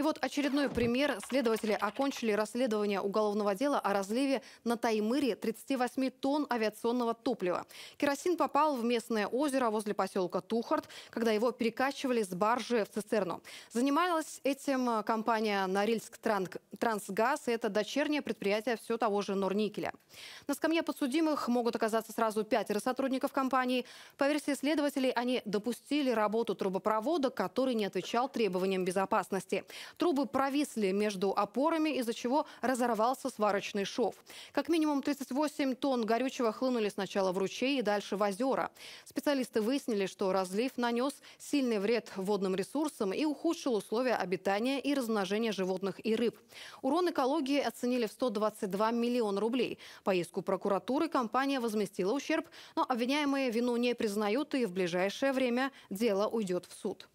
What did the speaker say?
И вот очередной пример. Следователи окончили расследование уголовного дела о разливе на Таймыре 38 тонн авиационного топлива. Керосин попал в местное озеро возле поселка Тухарт, когда его перекачивали с баржи в цистерну. Занималась этим э, компания «Норильск Трансгаз». И это дочернее предприятие все того же Норникеля. На скамье подсудимых могут оказаться сразу пятеро сотрудников компании. По версии следователей, они допустили работу трубопровода, который не отвечал требованиям безопасности. Трубы провисли между опорами, из-за чего разорвался сварочный шов. Как минимум 38 тонн горючего хлынули сначала в ручей и дальше в озера. Специалисты выяснили, что разлив нанес сильный вред водным ресурсам и ухудшил условия обитания и размножения животных и рыб. Урон экологии оценили в 122 миллиона рублей. По иску прокуратуры компания возместила ущерб, но обвиняемые вину не признают и в ближайшее время дело уйдет в суд.